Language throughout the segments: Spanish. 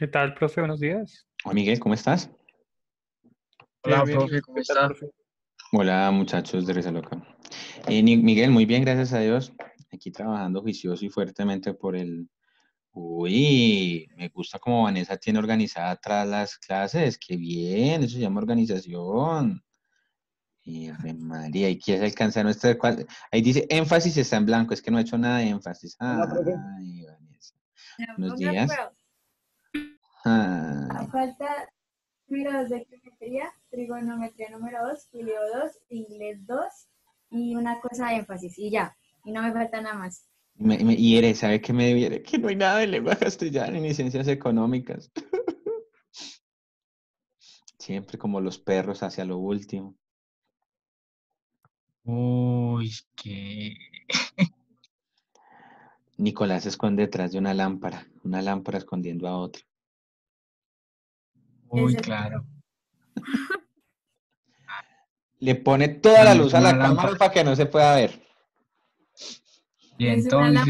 ¿Qué tal, profe? Buenos días. Hola, Miguel, ¿cómo estás? Hola, profe, ¿cómo estás? Hola, muchachos de Reza Loca. Eh, Miguel, muy bien, gracias a Dios. Aquí trabajando juicioso y fuertemente por el... Uy, me gusta cómo Vanessa tiene organizada atrás las clases. ¡Qué bien! Eso se llama organización. y María, ¿y quieres alcanzar nuestra... Ahí dice énfasis está en blanco. Es que no he hecho nada de énfasis. Ay, Vanessa. Buenos días. Ah. falta de geometría, trigonometría número 2, filio 2, inglés 2 y una cosa de énfasis y ya. Y no me falta nada más. y eres, sabes ¿sabe qué me debiere? Que no hay nada de lengua castellana ni ciencias económicas. Siempre como los perros hacia lo último. Uy, qué. Nicolás esconde detrás de una lámpara, una lámpara escondiendo a otro. Muy claro. Le pone toda la luz a la cámara para que no se pueda ver. Y entonces.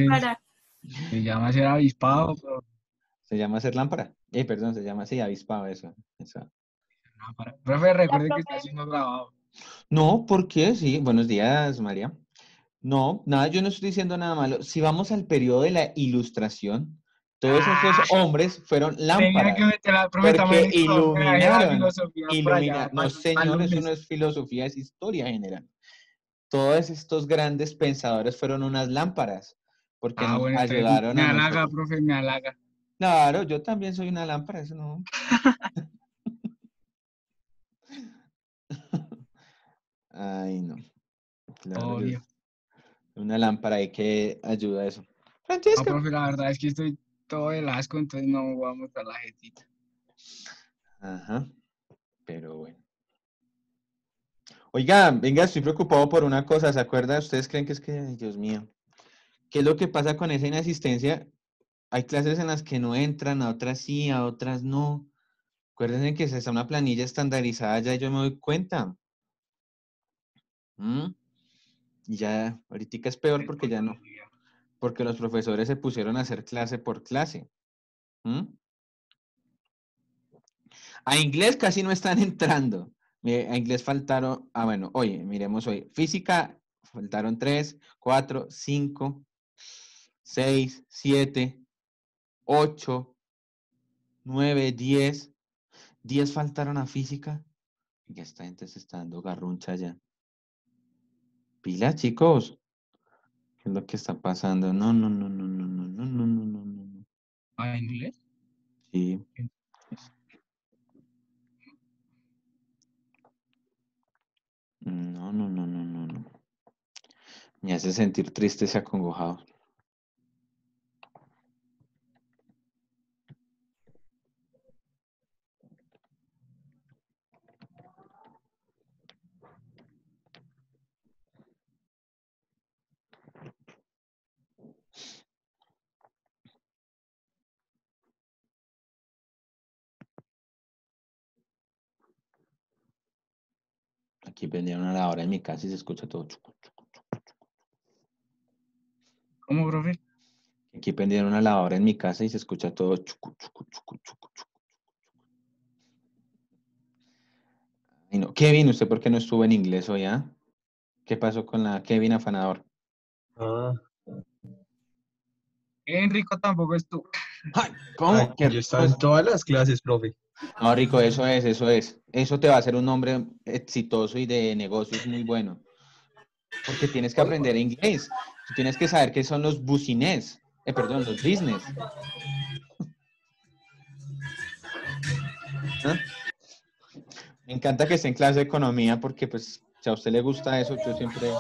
Se llama ser avispado. Se llama ser lámpara. Eh, perdón, se llama así, avispado, eso. Profe, recuerde que está haciendo grabado. No, qué? sí. Buenos días, María. No, nada, yo no estoy diciendo nada malo. Si vamos al periodo de la ilustración, todos esos ah. hombres fueron lámparas. porque iluminaron. No, señores, eso no es filosofía, es historia general. Todos estos grandes pensadores fueron unas lámparas, porque ah, nos ayudaron me a. Me halaga, profe, me halaga. Claro, yo también soy una lámpara, eso no. Ay, no. Obvio. Una lámpara y que ayuda a eso. Francisco. profe, la verdad es que estoy todo el asco, entonces no vamos a la jetita. Ajá, pero bueno. Oiga, venga, estoy preocupado por una cosa, ¿se acuerdan? ¿Ustedes creen que es que, Dios mío, qué es lo que pasa con esa inasistencia? Hay clases en las que no entran, a otras sí, a otras no. Acuérdense que se está una planilla estandarizada ya yo me doy cuenta. ¿Mm? Y ya, ahorita es peor porque ya no porque los profesores se pusieron a hacer clase por clase. A inglés casi no están entrando. A inglés faltaron, ah, bueno, oye, miremos hoy. Física faltaron 3, cuatro, 5, 6, 7, 8, 9, 10. Diez faltaron a física. Y esta gente se está dando garruncha ya. Pila, chicos. ¿Qué es lo que está pasando? No, no, no, no, no, no, no, no, no, no, no. en inglés? Sí. No, no, no, no, no, no. Me hace sentir triste y acongojado. Aquí prendieron una lavadora en mi casa y se escucha todo. ¿Cómo, profe? Aquí pendieron una lavadora en mi casa y se escucha todo. Chucu, chucu, chucu, Ay, no. Kevin, ¿usted por qué no estuvo en inglés hoy? ah? ¿Qué pasó con la Kevin afanador? Ah. Enrico tampoco estuvo. Ay, ¿cómo? yo estaba en todas las clases, profe. No, Rico, eso es, eso es. Eso te va a hacer un hombre exitoso y de negocios muy bueno. Porque tienes que aprender inglés. Tú tienes que saber qué son los business. Eh, perdón, los business. ¿Ah? Me encanta que esté en clase de economía porque pues si a usted le gusta eso, yo siempre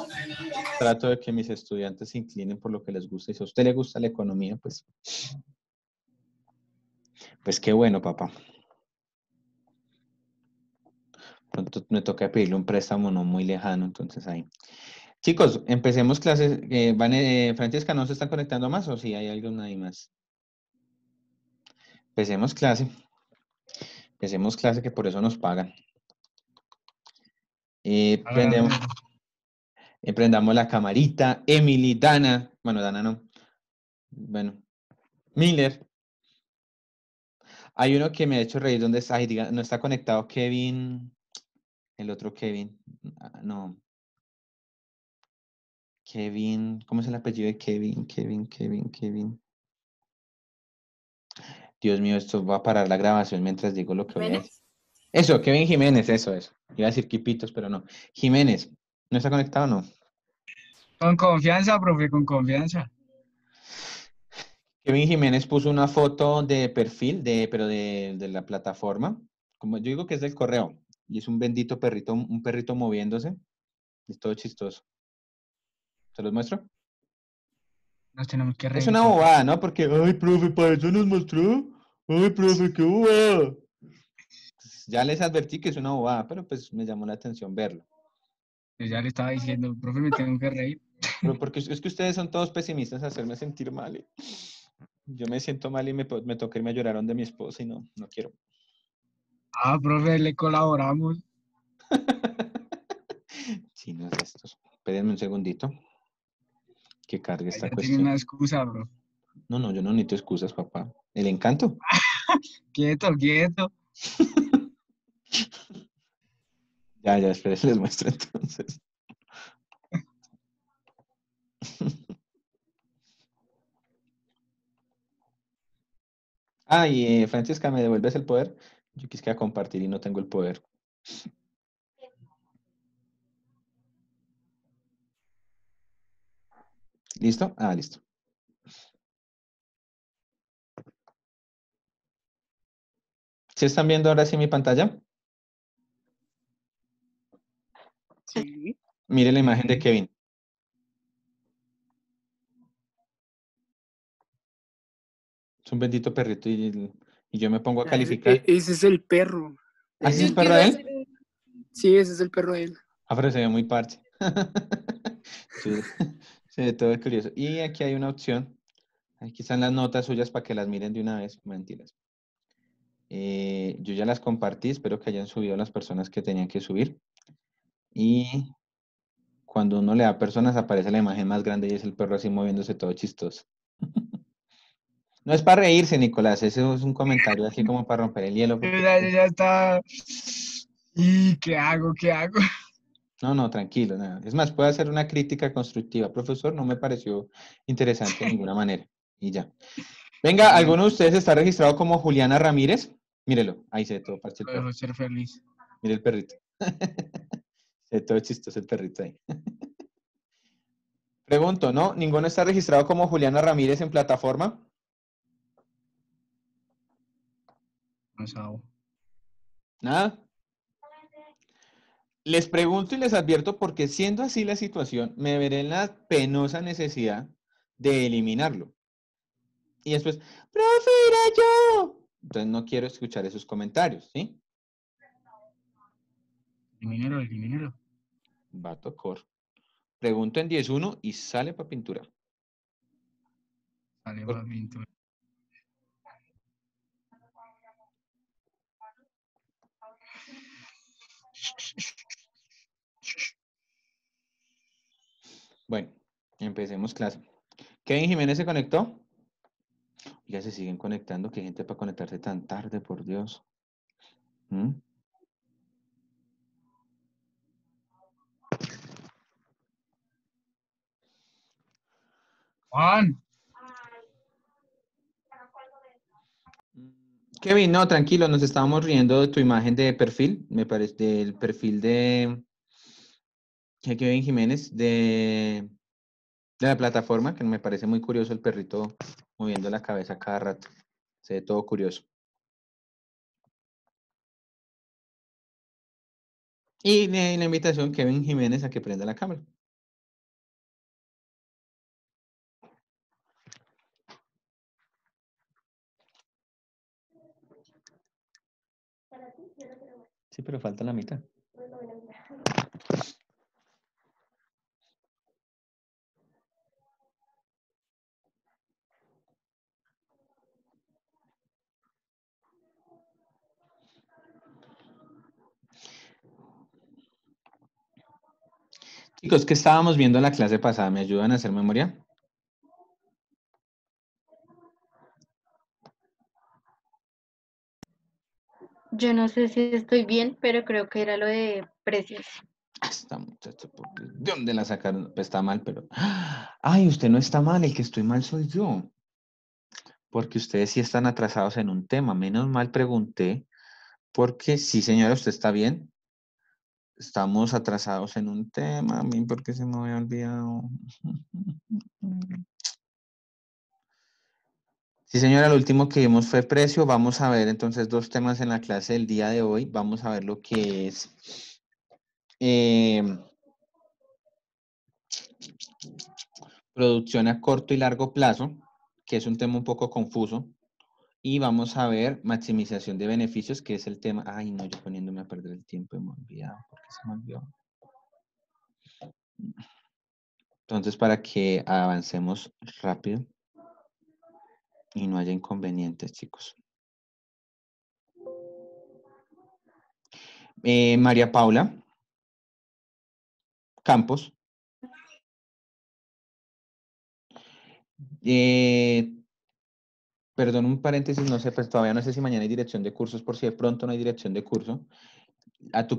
trato de que mis estudiantes se inclinen por lo que les gusta. Y si a usted le gusta la economía, pues, pues qué bueno, papá pronto me toca pedirle un préstamo no muy lejano, entonces ahí. Chicos, empecemos clases. Eh, van, eh, Francesca, ¿no se están conectando más o si hay alguien ahí más? Empecemos clase. Empecemos clase que por eso nos pagan. Eh, ah, emprendamos la camarita. Emily, Dana. Bueno, Dana no. Bueno. Miller. Hay uno que me ha hecho reír ¿Dónde está. diga, no está conectado Kevin el otro Kevin, ah, no. Kevin, ¿cómo es el apellido de Kevin? Kevin, Kevin, Kevin. Dios mío, esto va a parar la grabación mientras digo lo que voy a decir. Eso, Kevin Jiménez, eso, es. Iba a decir Kipitos, pero no. Jiménez, ¿no está conectado o no? Con confianza, profe, con confianza. Kevin Jiménez puso una foto de perfil, de, pero de, de la plataforma. Como yo digo que es del correo, y es un bendito perrito, un perrito moviéndose. Es todo chistoso. ¿Se los muestro? Nos tenemos que reír. Es una bobada, ¿no? Porque, ay, profe, para eso nos mostró. Ay, profe, qué bobada. Ya les advertí que es una bobada, pero pues me llamó la atención verlo. Pues, ya le estaba diciendo, profe, me tengo que reír. porque es que ustedes son todos pesimistas, hacerme sentir mal. Yo me siento mal y me, me toca irme a llorar de mi esposa y no, no quiero. Ah, profe, le colaboramos. Chinos estos. Pédenme un segundito. Que cargue esta ya cuestión. Tiene una excusa, bro. No, no, yo no necesito excusas, papá. El encanto. quieto, quieto. ya, ya, esperen, les muestro entonces. ah, y eh, ¿me devuelves el poder? Yo quisiera compartir y no tengo el poder. ¿Listo? Ah, listo. ¿Se están viendo ahora sí mi pantalla? Sí. Mire la imagen de Kevin. Es un bendito perrito y y yo me pongo a calificar. E-, ese es el perro. ¿Ah, ese es el perro de él? Sí, ese es el perro de él. Ah, pero se ve muy parche. sí, se ve todo curioso. Y aquí hay una opción. Aquí están las notas suyas para que las miren de una vez. Mentiras. Eh, yo ya las compartí, espero que hayan subido las personas que tenían que subir. Y cuando uno le da personas aparece la imagen más grande y es el perro así moviéndose todo chistoso. No es para reírse, Nicolás, Ese es un comentario así como para romper el hielo. Ya, pues ya está. ¿Y qué hago? ¿Qué hago? No, no, tranquilo, Es más, puede hacer una crítica constructiva. Profesor, no me pareció interesante de ninguna manera. Y ya. Venga, ¿alguno de ustedes está registrado como Juliana Ramírez? Mírelo, ahí se ve todo parche ser feliz. Mire el perrito. se todo chistoso el perrito ahí. Pregunto, ¿no? ¿Ninguno está registrado como Juliana Ramírez en plataforma? Nada. Les pregunto y les advierto porque siendo así la situación, me veré en la penosa necesidad de eliminarlo. Y después, profe, yo. Entonces no quiero escuchar esos comentarios, ¿sí? Elimínalo, Va Vato Cor. Pregunto en 10.1 y sale para pintura. Sale para pintura. Bueno, empecemos clase. Kevin Jiménez se conectó. Ya se siguen conectando, ¿Qué gente para conectarse tan tarde, por Dios. ¿Mm? Juan. Kevin, no, tranquilo, nos estábamos riendo de tu imagen de perfil, me parece, del perfil de Kevin Jiménez, de, la plataforma, que me parece muy curioso el perrito moviendo la cabeza cada rato. Se ve todo curioso. Y eh, la invitación, Kevin Jiménez, a que prenda la cámara. Sí, pero falta la mitad. Chicos, ¿qué estábamos viendo en la clase pasada? ¿Me ayudan a hacer memoria? Yo no sé si estoy bien, pero creo que era lo de precios. ¿de dónde la sacaron? Pues está mal, pero... ¡Ah! Ay, usted no está mal, el que estoy mal soy yo. Porque ustedes sí están atrasados en un tema. Menos mal pregunté, porque sí, señora, usted está bien. Estamos atrasados en un tema, a mí porque se me había olvidado. Sí, señora, lo último que vimos fue precio. Vamos a ver entonces dos temas en la clase del día de hoy. Vamos a ver lo que es em, producción a corto y largo plazo, que es un tema un poco confuso. Y vamos a ver maximización de beneficios, que es el tema... Ay, no, yo poniéndome a perder el tiempo, me he olvidado. ¿Por qué se me olvidó? Entonces, para que avancemos rápido y no haya inconvenientes, chicos. Eh, María Paula. Campos. Eh, perdón, un paréntesis, no sé, pues todavía no sé si mañana hay dirección de cursos, por si de pronto no hay dirección de curso. A tu,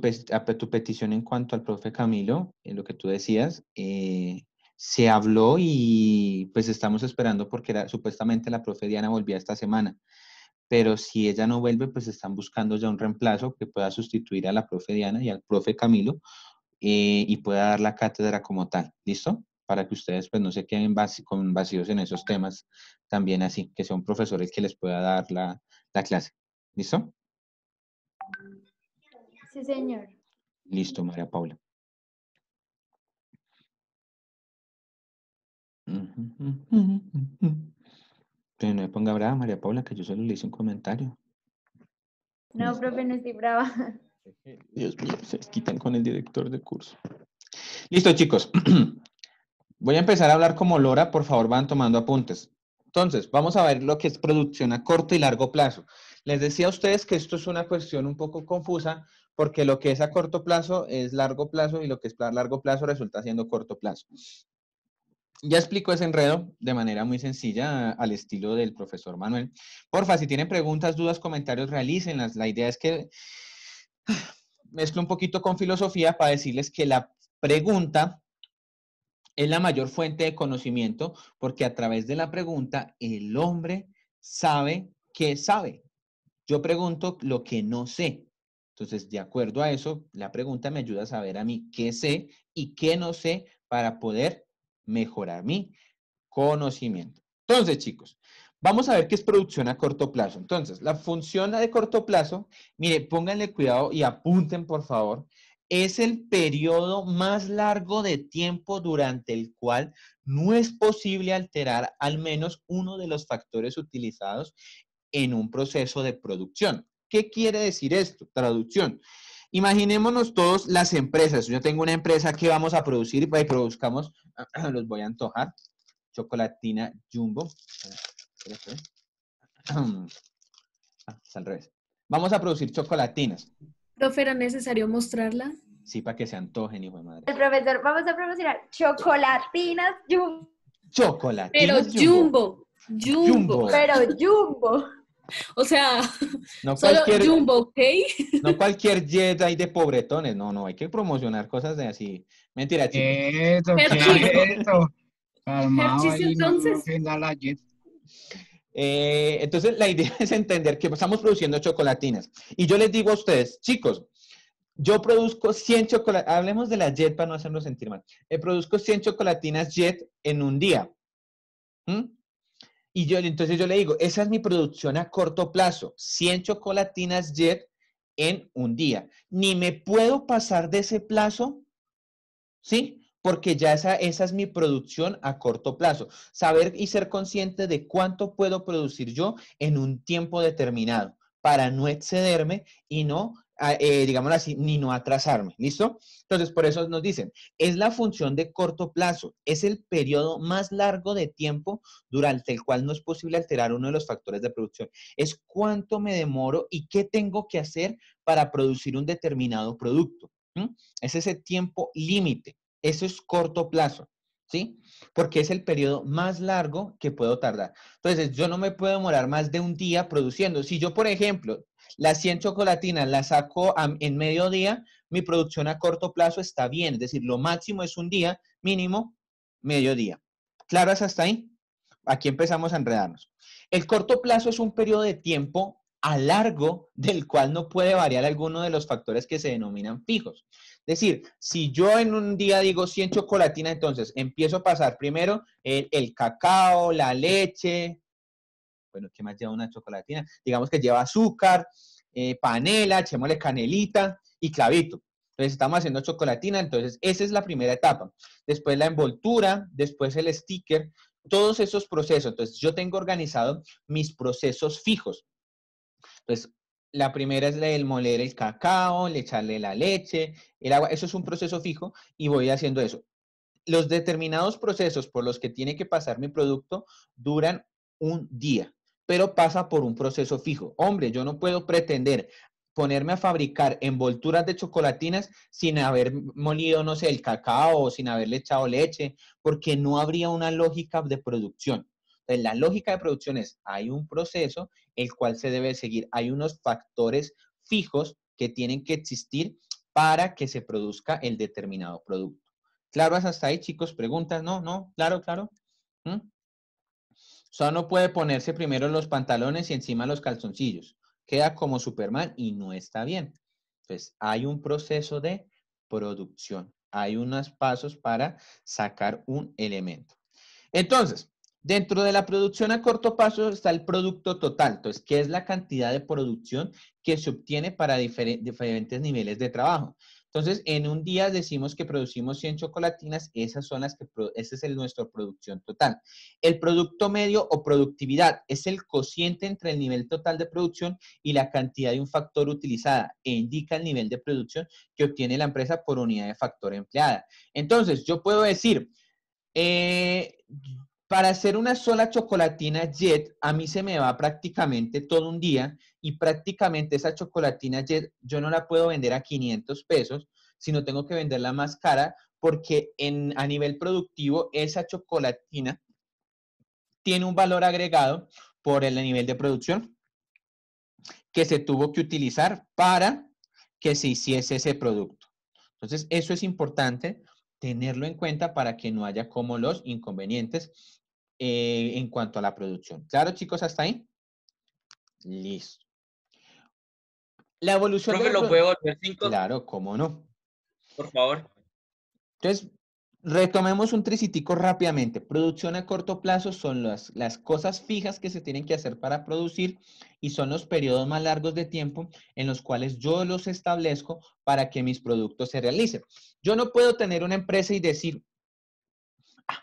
petición en cuanto al profe Camilo, en lo que tú decías, eh, se habló y pues estamos esperando porque era, supuestamente la profe Diana volvía esta semana. Pero si ella no vuelve, pues están buscando ya un reemplazo que pueda sustituir a la profe Diana y al profe Camilo eh, y pueda dar la cátedra como tal. ¿Listo? Para que ustedes pues no se queden con vacíos en esos temas también así, que sea un profesor el que les pueda dar la, la clase. ¿Listo? Sí, señor. Listo, María Paula. no me ponga brava, María Paula, que yo solo le hice un comentario. No, profe, no estoy brava. Dios mío, se quitan con el director de curso. Listo, chicos. Voy a empezar a hablar como Lora, por favor, van tomando apuntes. Entonces, vamos a ver lo que es producción a corto y largo plazo. Les decía a ustedes que esto es una cuestión un poco confusa porque lo que es a corto plazo es largo plazo y lo que es a largo plazo resulta siendo corto plazo. Ya explico ese enredo de manera muy sencilla al estilo del profesor Manuel. Porfa, si tienen preguntas, dudas, comentarios, realícenlas. La idea es que mezclo un poquito con filosofía para decirles que la pregunta es la mayor fuente de conocimiento porque a través de la pregunta el hombre sabe qué sabe. Yo pregunto lo que no sé. Entonces, de acuerdo a eso, la pregunta me ayuda a saber a mí qué sé y qué no sé para poder mejorar mi conocimiento. Entonces, chicos, vamos a ver qué es producción a corto plazo. Entonces, la función de corto plazo, mire, pónganle cuidado y apunten, por favor, es el periodo más largo de tiempo durante el cual no es posible alterar al menos uno de los factores utilizados en un proceso de producción. ¿Qué quiere decir esto? Traducción. Imaginémonos todos las empresas. Yo tengo una empresa que vamos a producir y pues, produzcamos, los voy a antojar, chocolatina jumbo. al revés. Vamos a producir chocolatinas. ¿No era necesario mostrarla? Sí, para que se antojen, hijo de madre. El profesor, vamos a producir chocolatinas jumbo. Chocolatinas Pero Jumbo. jumbo. Pero jumbo. O sea, no solo Jumbo, ¿ok? No cualquier jet hay de pobretones, no, no, hay que promocionar cosas de así. Mentira, chicos. Eso, eso? entonces. la eh, entonces, la idea es entender que estamos produciendo chocolatinas. Y yo les digo a ustedes, chicos, yo produzco 100 chocolatinas, hablemos de la Jet para no hacernos sentir mal. Eh, produzco 100 chocolatinas Jet en un día. ¿Mm? Y entonces yo le digo, esa es mi producción a corto plazo, 100 chocolatinas Jet en un día. Ni me puedo pasar de ese plazo, ¿sí? Porque ya esa, esa es mi producción a corto plazo. Saber y ser consciente de cuánto puedo producir yo en un tiempo determinado para no excederme y no eh, digámoslo así, ni no atrasarme, ¿listo? Entonces, por eso nos dicen, es la función de corto plazo, es el periodo más largo de tiempo durante el cual no es posible alterar uno de los factores de producción. Es cuánto me demoro y qué tengo que hacer para producir un determinado producto. Es ese tiempo límite, eso es corto plazo. ¿sí? Porque es el periodo más largo que puedo tardar. Entonces, yo no me puedo demorar más de un día produciendo. Si yo, por ejemplo, la 100 chocolatinas la saco en mediodía, mi producción a corto plazo está bien, es decir, lo máximo es un día, mínimo mediodía. ¿Claras hasta ahí? Aquí empezamos a enredarnos. El corto plazo es un periodo de tiempo a largo del cual no puede variar alguno de los factores que se denominan fijos. Es decir, si yo en un día digo 100 chocolatinas, entonces empiezo a pasar primero el cacao, la leche, bueno, ¿qué más lleva una chocolatina? Digamos que lleva azúcar, eh, panela, echémosle canelita y clavito. Entonces estamos haciendo chocolatina, entonces esa es la primera etapa. Después la envoltura, después el sticker, todos esos procesos. Entonces yo tengo organizado mis procesos fijos. Entonces la primera es el moler el cacao, el echarle la leche, el agua. Eso es un proceso fijo y voy haciendo eso. Los determinados procesos por los que tiene que pasar mi producto duran un día pero pasa por un proceso fijo. Hombre, yo no puedo pretender ponerme a fabricar envolturas de chocolatinas sin haber molido, no sé, el cacao o sin haberle echado leche, porque no habría una lógica de producción. Entonces, la lógica de producción es, hay un proceso el cual se debe seguir, hay unos factores fijos que tienen que existir para que se produzca el determinado producto. ¿Claro hasta ahí, chicos? ¿Preguntas? No, no, claro, claro. ¿Mm? no puede ponerse primero los pantalones y encima los calzoncillos. Queda como Superman y no está bien. Entonces, hay un proceso de producción. Hay unos pasos para sacar un elemento. Entonces, dentro de la producción a corto paso está el producto total. Entonces, ¿qué es la cantidad de producción que se obtiene para diferentes niveles de trabajo? Entonces, en un día decimos que producimos 100 chocolatinas, esas son las que, esa es el, nuestra producción total. El producto medio o productividad es el cociente entre el nivel total de producción y la cantidad de un factor utilizada e indica el nivel de producción que obtiene la empresa por unidad de factor empleada. Entonces, yo puedo decir, eh, para hacer una sola chocolatina jet, a mí se me va prácticamente todo un día y prácticamente esa chocolatina jet yo no la puedo vender a 500 pesos, sino tengo que venderla más cara porque en, a nivel productivo esa chocolatina tiene un valor agregado por el nivel de producción que se tuvo que utilizar para que se hiciese ese producto. Entonces, eso es importante tenerlo en cuenta para que no haya como los inconvenientes eh, en cuanto a la producción. ¿Claro, chicos, hasta ahí? Listo. La evolución... Profe, de ¿lo puedo volver cinco? Claro, cómo no. Por favor. Entonces, retomemos un tricitico rápidamente. Producción a corto plazo son las, las cosas fijas que se tienen que hacer para producir y son los periodos más largos de tiempo en los cuales yo los establezco para que mis productos se realicen. Yo no puedo tener una empresa y decir,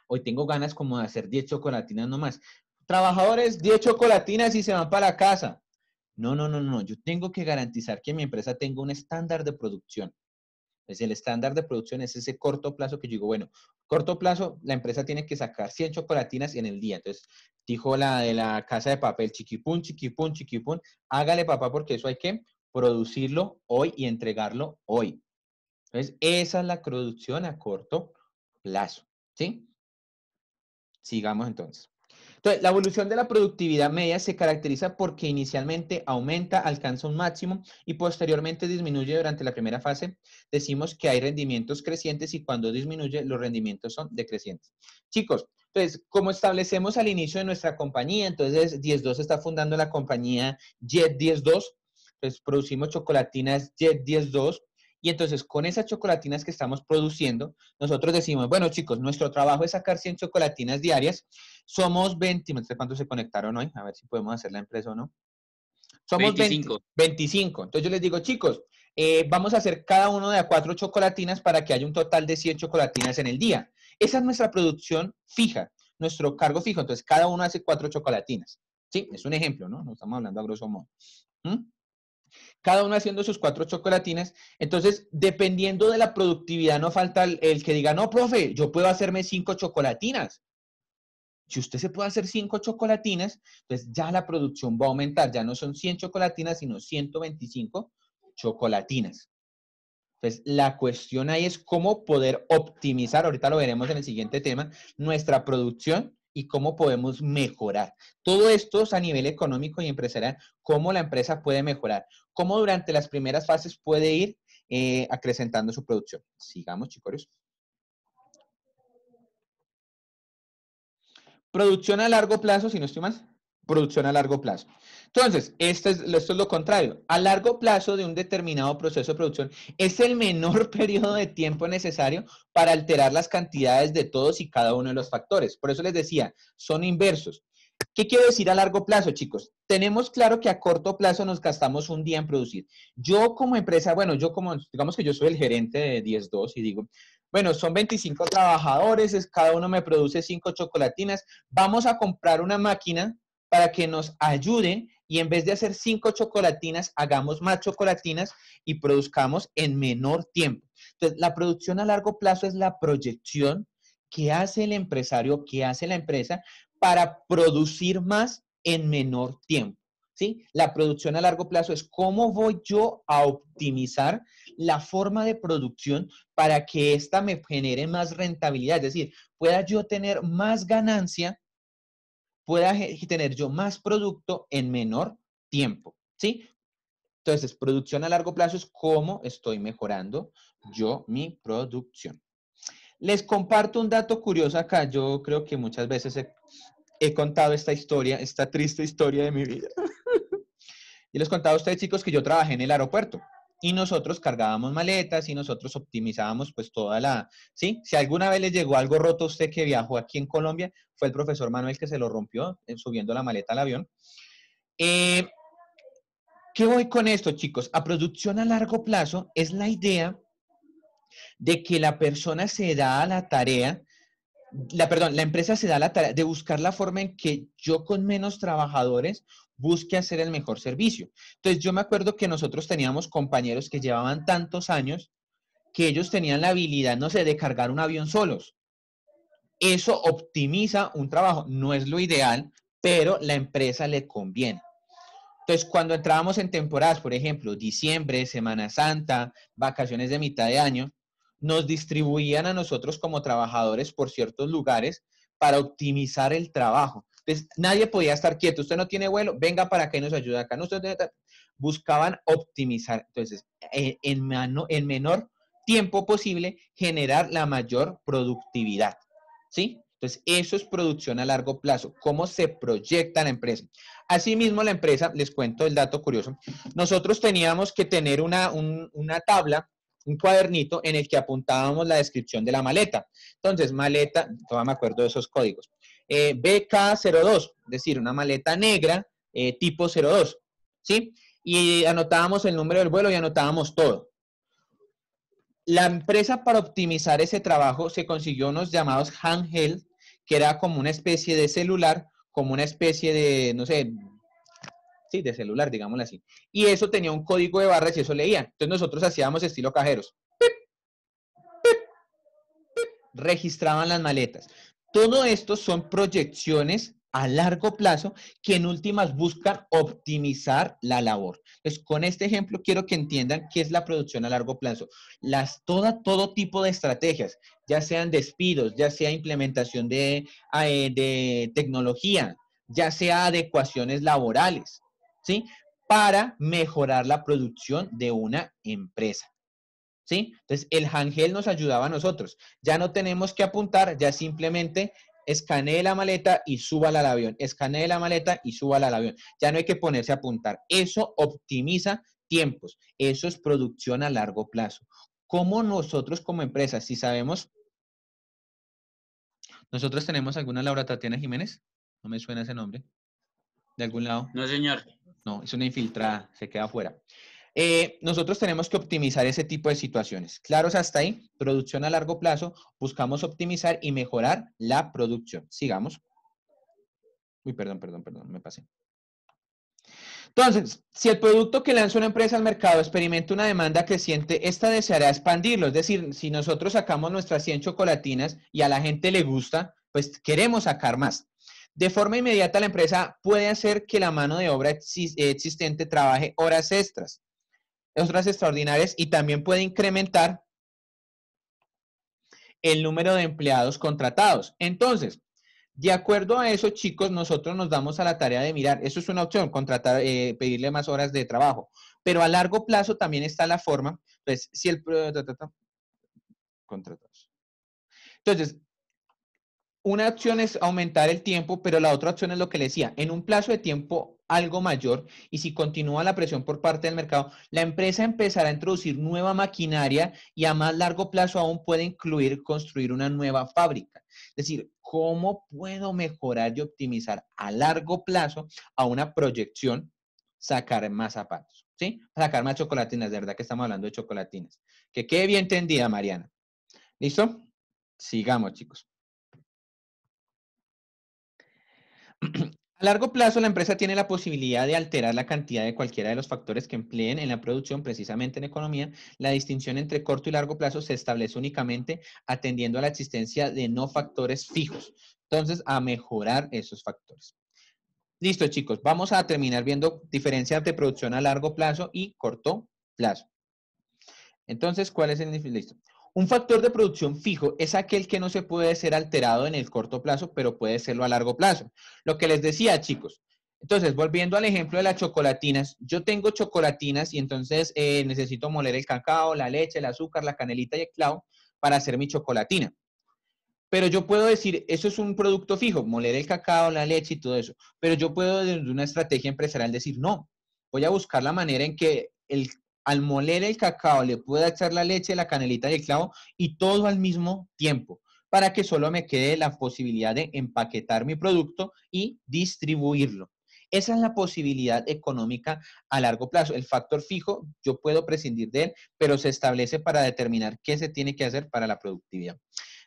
hoy tengo ganas como de hacer 10 chocolatinas nomás. Trabajadores, 10 chocolatinas y se van para la casa. No, no, no, no. Yo tengo que garantizar que mi empresa tenga un estándar de producción. es pues el estándar de producción es ese corto plazo que yo digo, bueno, corto plazo, la empresa tiene que sacar 100 chocolatinas en el día. Entonces, dijo la de la casa de papel, chiquipun, chiquipun, chiquipun. hágale papá porque eso hay que producirlo hoy y entregarlo hoy. Entonces, esa es la producción a corto plazo, ¿sí? Sigamos entonces. Entonces, la evolución de la productividad media se caracteriza porque inicialmente aumenta, alcanza un máximo y posteriormente disminuye durante la primera fase. Decimos que hay rendimientos crecientes y cuando disminuye los rendimientos son decrecientes. Chicos, entonces, como establecemos al inicio de nuestra compañía, entonces 102 está fundando la compañía Jet 102, entonces producimos chocolatinas Jet 102, y entonces, con esas chocolatinas que estamos produciendo, nosotros decimos, bueno, chicos, nuestro trabajo es sacar 100 chocolatinas diarias. Somos 20, no sé cuántos se conectaron hoy, a ver si podemos hacer la empresa o no. Somos 25. 25. Entonces yo les digo, chicos, eh, vamos a hacer cada uno de cuatro chocolatinas para que haya un total de 100 chocolatinas en el día. Esa es nuestra producción fija, nuestro cargo fijo. Entonces, cada uno hace cuatro chocolatinas. Sí, es un ejemplo, ¿no? No estamos hablando a grosso modo. ¿Mm? cada uno haciendo sus cuatro chocolatinas. Entonces, dependiendo de la productividad, no falta el, que diga, no, profe, yo puedo hacerme cinco chocolatinas. Si usted se puede hacer cinco chocolatinas, pues ya la producción va a aumentar. Ya no son 100 chocolatinas, sino 125 chocolatinas. Entonces, la cuestión ahí es cómo poder optimizar, ahorita lo veremos en el siguiente tema, nuestra producción y cómo podemos mejorar. Todo esto es a nivel económico y empresarial, cómo la empresa puede mejorar, cómo durante las primeras fases puede ir eh, acrecentando su producción. Sigamos, chicos. Producción a largo plazo, si no estoy mal producción a largo plazo. Entonces, este esto es, lo contrario. A largo plazo de un determinado proceso de producción es el menor periodo de tiempo necesario para alterar las cantidades de todos y cada uno de los factores. Por eso les decía, son inversos. ¿Qué quiero decir a largo plazo, chicos? Tenemos claro que a corto plazo nos gastamos un día en producir. Yo como empresa, bueno, yo como, digamos que yo soy el gerente de 10.2 y digo, bueno, son 25 trabajadores, cada uno me produce 5 chocolatinas, vamos a comprar una máquina para que nos ayuden y en vez de hacer cinco chocolatinas, hagamos más chocolatinas y produzcamos en menor tiempo. Entonces, la producción a largo plazo es la proyección que hace el empresario, que hace la empresa para producir más en menor tiempo. ¿Sí? La producción a largo plazo es cómo voy yo a optimizar la forma de producción para que ésta me genere más rentabilidad, es decir, pueda yo tener más ganancia pueda tener yo más producto en menor tiempo, ¿sí? Entonces, producción a largo plazo es cómo estoy mejorando yo mi producción. Les comparto un dato curioso acá. Yo creo que muchas veces he, contado esta historia, esta triste historia de mi vida. y les contaba a ustedes, chicos, que yo trabajé en el aeropuerto y nosotros cargábamos maletas y nosotros optimizábamos pues toda la, ¿sí? Si alguna vez le llegó algo roto a usted que viajó aquí en Colombia, fue el profesor Manuel que se lo rompió eh, subiendo la maleta al avión. Eh, ¿Qué voy con esto, chicos? A producción a largo plazo es la idea de que la persona se da a la tarea la, empresa se da la tarea de buscar la forma en que yo con menos trabajadores busque hacer el mejor servicio. Entonces yo me acuerdo que nosotros teníamos compañeros que llevaban tantos años que ellos tenían la habilidad, no sé, de cargar un avión solos. Eso optimiza un trabajo, no es lo ideal, pero la empresa le conviene. Entonces, cuando entrábamos en temporadas, por ejemplo, diciembre, Semana Santa, vacaciones de mitad de año, nos distribuían a nosotros como trabajadores por ciertos lugares para optimizar el trabajo. Entonces, nadie podía estar quieto. Usted no tiene vuelo, venga para que nos ayude acá. Nosotros Buscaban optimizar. Entonces, eh, en, mano, en menor tiempo posible, generar la mayor productividad. ¿Sí? Entonces, eso es producción a largo plazo, cómo se proyecta la empresa. Asimismo, la empresa, les cuento el dato curioso, nosotros teníamos que tener una, una tabla un cuadernito en el que apuntábamos la descripción de la maleta. Entonces, maleta, todavía me acuerdo de esos códigos. Eh, BK02, es decir, una maleta negra eh, tipo 02, ¿sí? Y anotábamos el número del vuelo y anotábamos todo. La empresa para optimizar ese trabajo se consiguió unos llamados handheld, que era como una especie de celular, como una especie de, no sé, ¿sí? De celular, digámoslo así. Y eso tenía un código de barras y eso leía. Entonces nosotros hacíamos estilo cajeros. Registraban las maletas. Todo esto son proyecciones a largo plazo que en últimas buscan optimizar la labor. Entonces, con este ejemplo quiero que entiendan qué es la producción a largo plazo. Las, toda, todo tipo de estrategias, ya sean despidos, ya sea implementación de eh, tecnología, ya sea adecuaciones laborales, ¿sí? Para mejorar la producción de una empresa. ¿Sí? Entonces, el Hangel nos ayudaba a nosotros. Ya no tenemos que apuntar, ya simplemente escanee la maleta y súbala al avión. Escanee la maleta y súbala al avión. Ya no hay que ponerse a apuntar. Eso optimiza tiempos. Eso es producción a largo plazo. ¿Cómo nosotros como empresa, si sabemos... ¿Nosotros tenemos alguna Laura Tatiana Jiménez? No me suena ese nombre. ¿De algún lado? No, señor. No, es una infiltrada, se queda afuera. Eh, nosotros tenemos que optimizar ese tipo de situaciones. Claro, hasta ahí, producción a largo plazo, buscamos optimizar y mejorar la producción. Sigamos. Uy, perdón, perdón, perdón, me pasé. Entonces, si el producto que lanza una empresa al mercado experimenta una demanda creciente, esta deseará expandirlo. Es decir, si nosotros sacamos nuestras 100 chocolatinas y a la gente le gusta, pues queremos sacar más. De forma inmediata, la empresa puede hacer que la mano de obra eh, existente trabaje horas extras, horas extraordinarias, y también puede incrementar el número de empleados contratados. Entonces, de acuerdo a eso, chicos, nosotros nos damos a la tarea de mirar, eso es una opción, contratar, eh, pedirle más horas de trabajo, pero a largo plazo también está la forma, pues, si el... Contratados. Entonces, una opción es aumentar el tiempo, pero la otra opción es lo que le decía, en un plazo de tiempo algo mayor y si continúa la presión por parte del mercado, la empresa empezará a introducir nueva maquinaria y a más largo plazo aún puede incluir construir una nueva fábrica. Es decir, ¿cómo puedo mejorar y optimizar a largo plazo a una proyección sacar más zapatos? ¿Sí? Sacar más chocolatinas, de verdad que estamos hablando de chocolatinas. Que quede bien entendida, Mariana. ¿Listo? Sigamos, chicos. A largo plazo, la empresa tiene la posibilidad de alterar la cantidad de cualquiera de los factores que empleen en la producción, precisamente en economía. La distinción entre corto y largo plazo se establece únicamente atendiendo a la existencia de no factores fijos. Entonces, a mejorar esos factores. Listo, chicos. Vamos a terminar viendo diferencias de producción a largo plazo y corto plazo. Entonces, ¿cuál es el... Listo. Un factor de producción fijo es aquel que no se puede ser alterado en el corto plazo, pero puede serlo a largo plazo. Lo que les decía, chicos. Entonces, volviendo al ejemplo de las chocolatinas, yo tengo chocolatinas y entonces eh, necesito moler el cacao, la leche, el azúcar, la canelita y el clavo para hacer mi chocolatina. Pero yo puedo decir, eso es un producto fijo, moler el cacao, la leche y todo eso. Pero yo puedo desde una estrategia empresarial decir, no, voy a buscar la manera en que el al moler el cacao le puedo echar la leche, la canelita y el clavo y todo al mismo tiempo para que solo me quede la posibilidad de empaquetar mi producto y distribuirlo. Esa es la posibilidad económica a largo plazo. El factor fijo, yo puedo prescindir de él, pero se establece para determinar qué se tiene que hacer para la productividad.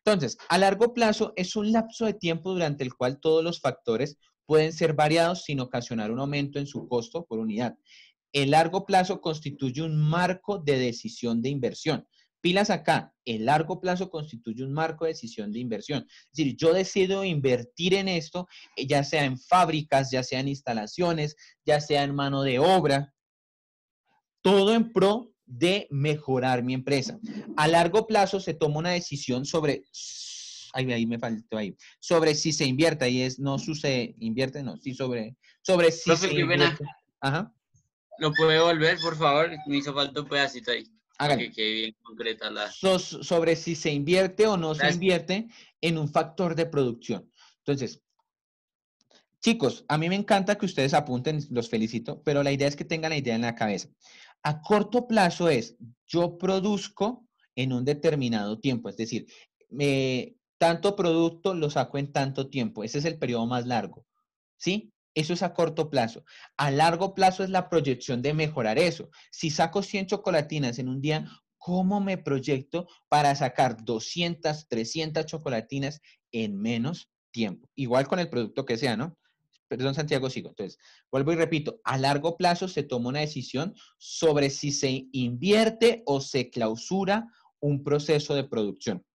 Entonces, a largo plazo es un lapso de tiempo durante el cual todos los factores pueden ser variados sin ocasionar un aumento en su costo por unidad. El largo plazo constituye un marco de decisión de inversión. Pilas acá, el largo plazo constituye un marco de decisión de inversión. Es decir, yo decido invertir en esto, eh, ya sea en fábricas, ya sea en instalaciones, ya sea en mano de obra, todo en pro de mejorar mi empresa. A largo plazo se toma una decisión sobre, ahí, me faltó ahí, sobre si se invierte, y es, no sucede, invierte, no, sí sobre, sobre si se invierte. Ajá. ¿Lo puede volver, por favor? Me hizo falta un pedacito ahí. Que sobre si se invierte o no se invierte en un factor de producción. Entonces, chicos, a mí me encanta que ustedes apunten, los felicito, pero la idea es que tengan la idea en la cabeza. A corto plazo es, yo produzco en un determinado tiempo, es decir, me, tanto producto lo saco en tanto tiempo, ese es el periodo más largo, ¿sí? Eso es a corto plazo. A largo plazo es la proyección de mejorar eso. Si saco 100 chocolatinas en un día, ¿cómo me proyecto para sacar 200, 300 chocolatinas en menos tiempo? Igual con el producto que sea, ¿no? Perdón, Santiago, sigo. Entonces, vuelvo y repito, a largo plazo se toma una decisión sobre si se invierte o se clausura un proceso de producción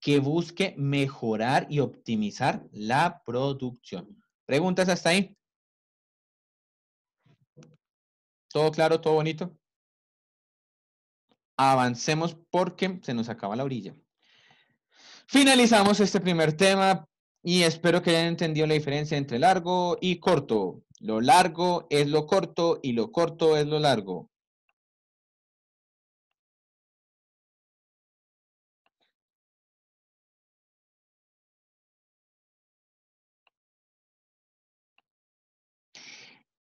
que busque mejorar y optimizar la producción. ¿Preguntas hasta ahí? ¿Todo claro? ¿Todo bonito? Avancemos porque se nos acaba la orilla. Finalizamos este primer tema y espero que hayan entendido la diferencia entre largo y corto. Lo largo es lo corto y lo corto es lo largo.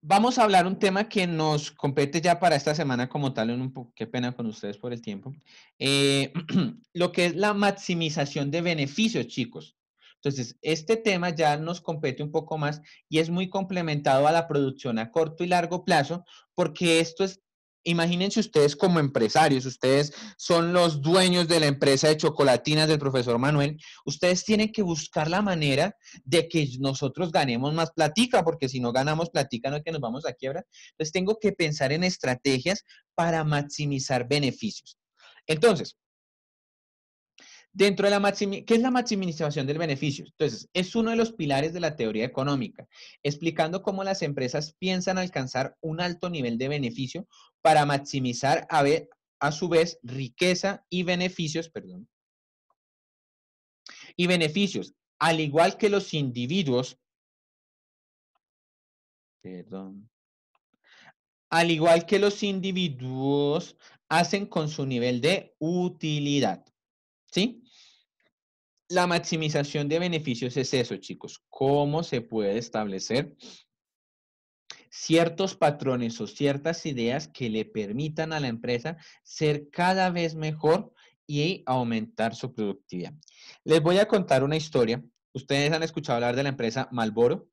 vamos a hablar un tema que nos compete ya para esta semana como tal, un qué pena con ustedes por el tiempo, eh, lo que es la maximización de beneficios, chicos. Entonces, este tema ya nos compete un poco más y es muy complementado a la producción a corto y largo plazo, porque esto es Imagínense ustedes como empresarios, ustedes son los dueños de la empresa de chocolatinas del profesor Manuel, ustedes tienen que buscar la manera de que nosotros ganemos más platica, porque si no ganamos platica no es que nos vamos a quiebra. Entonces tengo que pensar en estrategias para maximizar beneficios. Entonces, Dentro de la ¿qué es la maximización del beneficio? Entonces, es uno de los pilares de la teoría económica, explicando cómo las empresas piensan alcanzar un alto nivel de beneficio para maximizar a, a su vez riqueza y beneficios, perdón, y beneficios, al igual que los individuos, perdón, al igual que los individuos hacen con su nivel de utilidad. ¿Sí? La maximización de beneficios es eso, chicos. ¿Cómo se puede establecer ciertos patrones o ciertas ideas que le permitan a la empresa ser cada vez mejor y aumentar su productividad? Les voy a contar una historia. Ustedes han escuchado hablar de la empresa Malboro.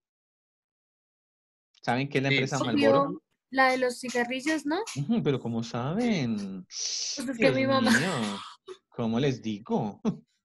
¿Saben qué es la empresa Malboro? La de los cigarrillos, ¿no? pero ¿cómo saben? Pues es que mi mamá. ¿Cómo les digo?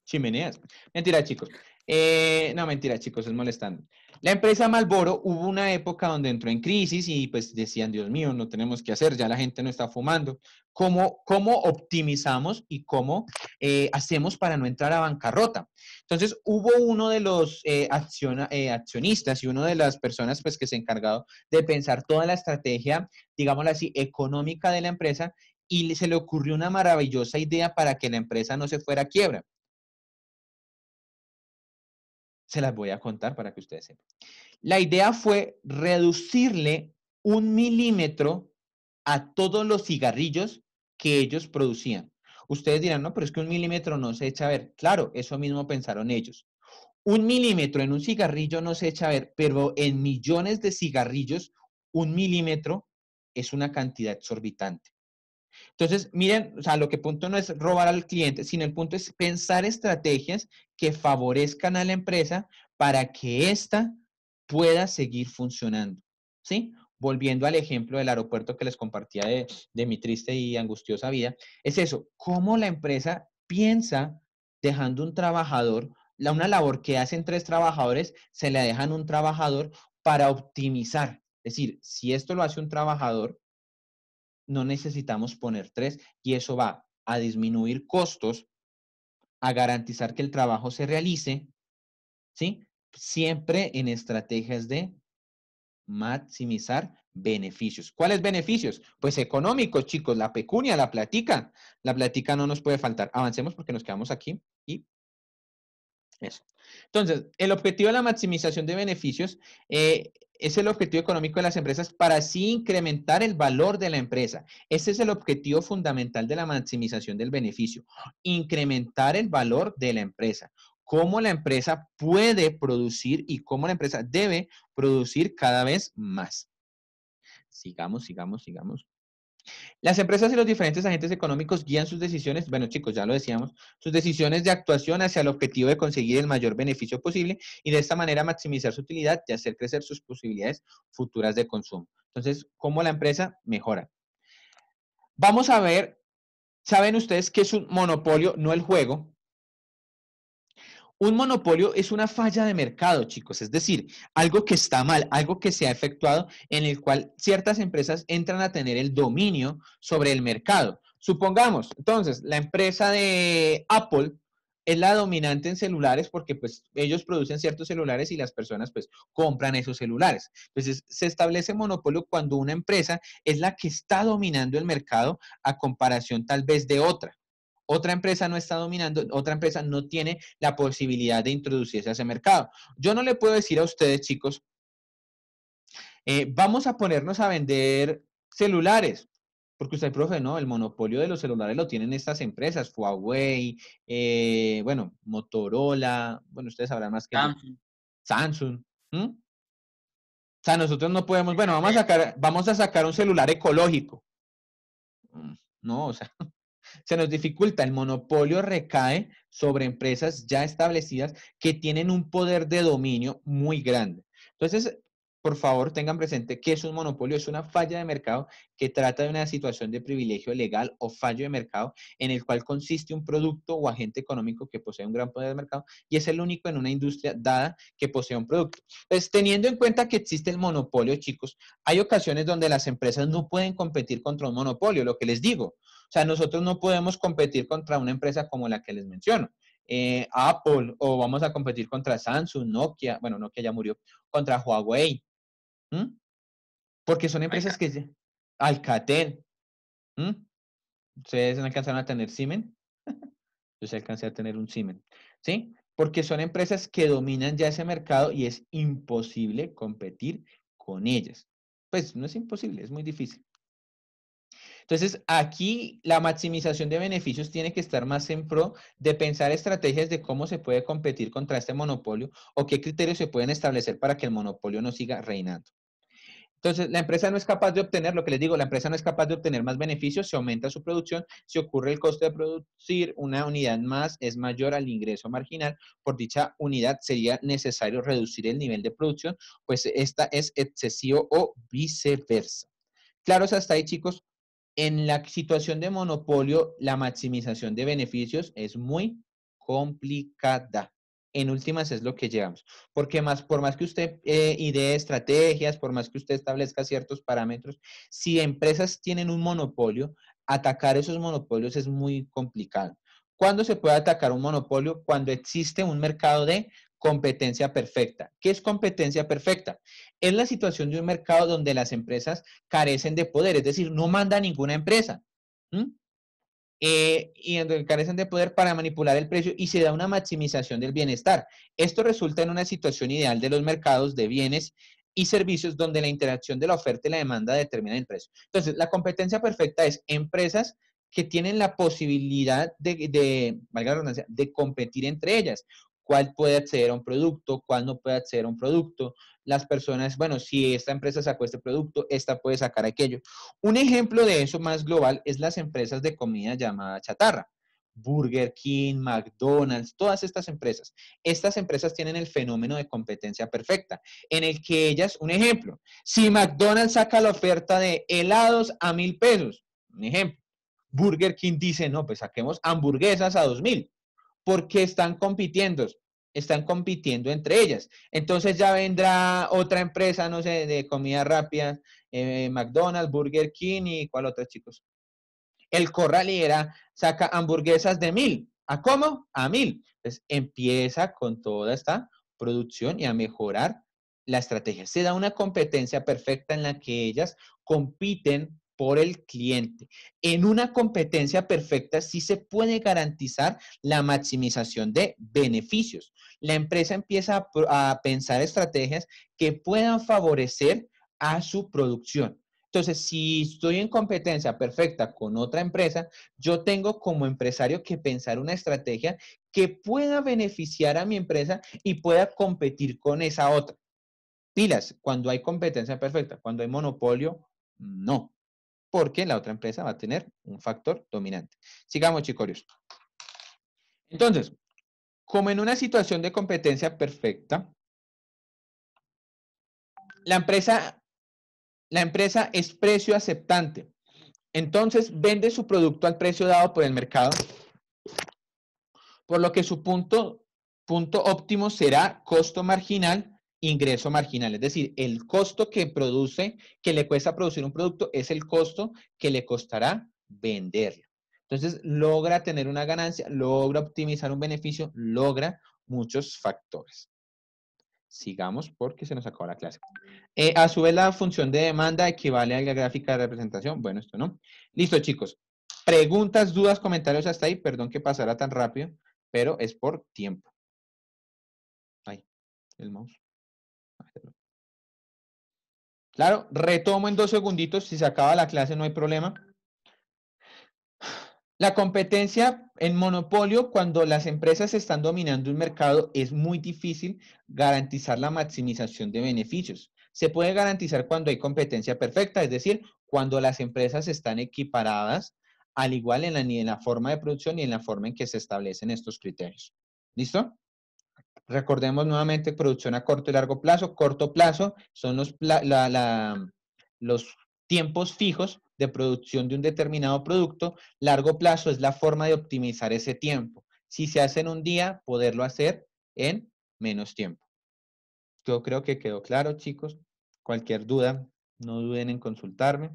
Chimeneas. Mentira, chicos. Eh, no, mentira, chicos, es molestando. La empresa Malboro hubo una época donde entró en crisis y pues decían, Dios mío, no tenemos que hacer, ya la gente no está fumando. ¿Cómo, optimizamos y cómo eh, hacemos para no entrar a bancarrota? Entonces hubo uno de los eh, accionistas y una de las personas pues que se ha encargado de pensar toda la estrategia, digámoslo así, económica de la empresa y se le ocurrió una maravillosa idea para que la empresa no se fuera a quiebra se las voy a contar para que ustedes sepan. La idea fue reducirle un milímetro a todos los cigarrillos que ellos producían. Ustedes dirán, no, pero es que un milímetro no se echa a ver. Claro, eso mismo pensaron ellos. Un milímetro en un cigarrillo no se echa a ver, pero en millones de cigarrillos, un milímetro es una cantidad exorbitante. Entonces, miren, o sea, lo que punto no es robar al cliente, sino el punto es pensar estrategias que favorezcan a la empresa para que ésta pueda seguir funcionando, ¿sí? Volviendo al ejemplo del aeropuerto que les compartía de, mi triste y angustiosa vida, es eso, cómo la empresa piensa dejando un trabajador, la, una labor que hacen tres trabajadores, se la dejan un trabajador para optimizar. Es decir, si esto lo hace un trabajador, no necesitamos poner tres y eso va a disminuir costos, a garantizar que el trabajo se realice, ¿sí? Siempre en estrategias de maximizar beneficios. ¿Cuáles beneficios? Pues económicos, chicos, la pecunia, la platica. La platica no nos puede faltar. Avancemos porque nos quedamos aquí y eso. Entonces, el objetivo de la maximización de beneficios eh, es el objetivo económico de las empresas para así incrementar el valor de la empresa. Ese es el objetivo fundamental de la maximización del beneficio, incrementar el valor de la empresa cómo la empresa puede producir y cómo la empresa debe producir cada vez más. Sigamos, sigamos, sigamos. Las empresas y los diferentes agentes económicos guían sus decisiones, bueno chicos, ya lo decíamos, sus decisiones de actuación hacia el objetivo de conseguir el mayor beneficio posible y de esta manera maximizar su utilidad y hacer crecer sus posibilidades futuras de consumo. Entonces, ¿cómo la empresa mejora? Vamos a ver, ¿saben ustedes qué es un monopolio? No el juego, un monopolio es una falla de mercado, chicos, es decir, algo que está mal, algo que se ha efectuado en el cual ciertas empresas entran a tener el dominio sobre el mercado. Supongamos, entonces, la empresa de Apple es la dominante en celulares porque pues ellos producen ciertos celulares y las personas pues compran esos celulares. Entonces se establece monopolio cuando una empresa es la que está dominando el mercado a comparación tal vez de otra. Otra empresa no está dominando, otra empresa no tiene la posibilidad de introducirse a ese mercado. Yo no le puedo decir a ustedes, chicos, eh, vamos a ponernos a vender celulares. Porque usted, profe, no, el monopolio de los celulares lo tienen estas empresas, Huawei, eh, bueno, Motorola, bueno, ustedes sabrán más que Samsung. Samsung. O sea, nosotros no podemos, bueno, vamos a sacar, vamos a sacar un celular ecológico. Mm, no, o sea, se nos dificulta. El monopolio recae sobre empresas ya establecidas que tienen un poder de dominio muy grande. Entonces, por favor, tengan presente que es un monopolio, es una falla de mercado que trata de una situación de privilegio legal o fallo de mercado en el cual consiste un producto o agente económico que posee un gran poder de mercado y es el único en una industria dada que posee un producto. Entonces, pues, teniendo en cuenta que existe el monopolio, chicos, hay ocasiones donde las empresas no pueden competir contra un monopolio, lo que les digo. O sea, nosotros no podemos competir contra una empresa como la que les menciono. Eh, Apple o vamos a competir contra Samsung, Nokia, bueno, Nokia ya murió, contra Huawei. Porque son empresas que... Alcatel. ¿Ustedes alcanzaron a tener Siemens? Yo sí alcancé a tener un Siemens. ¿Sí? Porque son empresas que dominan ya ese mercado y es imposible competir con ellas. Pues no es imposible, es muy difícil. Entonces, aquí la maximización de beneficios tiene que estar más en pro de pensar estrategias de cómo se puede competir contra este monopolio o qué criterios se pueden establecer para que el monopolio no siga reinando. Entonces, la empresa no es capaz de obtener, lo que les digo, la empresa no es capaz de obtener más beneficios, se aumenta su producción, si ocurre el coste de producir una unidad más, es mayor al ingreso marginal, por dicha unidad sería necesario reducir el nivel de producción, pues esta es excesivo o viceversa. Claro, hasta ahí, chicos en la situación de monopolio, la maximización de beneficios es muy complicada. En últimas es lo que llegamos. Porque más, por más que usted eh, idee estrategias, por más que usted establezca ciertos parámetros, si empresas tienen un monopolio, atacar esos monopolios es muy complicado. ¿Cuándo se puede atacar un monopolio? Cuando existe un mercado de competencia perfecta. ¿Qué es competencia perfecta? Es la situación de un mercado donde las empresas carecen de poder, es decir, no manda ninguna empresa. Eh, y donde carecen de poder para manipular el precio y se da una maximización del bienestar. Esto resulta en una situación ideal de los mercados de bienes y servicios donde la interacción de la oferta y la demanda determina el precio. Entonces, la competencia perfecta es empresas que tienen la posibilidad de, de, valga de competir entre ellas cuál puede acceder a un producto, cuál no puede acceder a un producto. Las personas, bueno, si esta empresa sacó este producto, esta puede sacar aquello. Un ejemplo de eso más global es las empresas de comida llamada chatarra. Burger King, McDonald's, todas estas empresas. Estas empresas tienen el fenómeno de competencia perfecta, en el que ellas, un ejemplo, si McDonald's saca la oferta de helados a mil pesos, un ejemplo, Burger King dice, no, pues saquemos hamburguesas a dos mil porque están compitiendo, están compitiendo entre ellas. Entonces ya vendrá otra empresa, no sé, de comida rápida, eh, McDonald's, Burger King y cuál otra, chicos. El Corralera saca hamburguesas de mil. ¿A cómo? A mil. Entonces empieza con toda esta producción y a mejorar la estrategia. Se da una competencia perfecta en la que ellas compiten por el cliente. En una competencia perfecta sí se puede garantizar la maximización de beneficios. La empresa empieza a, pensar estrategias que puedan favorecer a su producción. Entonces, si estoy en competencia perfecta con otra empresa, yo tengo como empresario que pensar una estrategia que pueda beneficiar a mi empresa y pueda competir con esa otra. Pilas, cuando hay competencia perfecta, cuando hay monopolio, no porque la otra empresa va a tener un factor dominante. Sigamos, chicos. Entonces, como en una situación de competencia perfecta, la empresa, la empresa es precio aceptante. Entonces, vende su producto al precio dado por el mercado, por lo que su punto, punto óptimo será costo marginal ingreso marginal, es decir, el costo que produce, que le cuesta producir un producto, es el costo que le costará venderlo. Entonces, logra tener una ganancia, logra optimizar un beneficio, logra muchos factores. Sigamos porque se nos acabó la clase. Eh, a su vez, la función de demanda equivale a la gráfica de representación. Bueno, esto no. Listo, chicos. Preguntas, dudas, comentarios hasta ahí. Perdón que pasara tan rápido, pero es por tiempo. Ahí, el mouse. Claro, retomo en dos segunditos. Si se acaba la clase no hay problema. La competencia en monopolio, cuando las empresas están dominando el mercado, es muy difícil garantizar la maximización de beneficios. Se puede garantizar cuando hay competencia perfecta, es decir, cuando las empresas están equiparadas, al igual en la, ni en la forma de producción y en la forma en que se establecen estos criterios. ¿Listo? Recordemos nuevamente producción a corto y largo plazo. Corto plazo son los, los tiempos fijos de producción de un determinado producto. Largo plazo es la forma de optimizar ese tiempo. Si se hace en un día, poderlo hacer en menos tiempo. Yo creo que quedó claro, chicos. Cualquier duda, no duden en consultarme.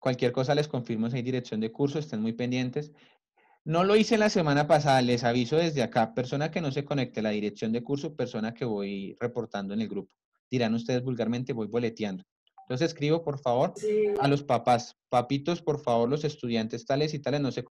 Cualquier cosa les confirmo en dirección de curso, estén muy pendientes. No lo hice la semana pasada, les aviso desde acá, persona que no se conecte a la dirección de curso, persona que voy reportando en el grupo. Dirán ustedes vulgarmente, voy boleteando. Entonces escribo, por favor, a los papás. Papitos, por favor, los estudiantes tales y tales no se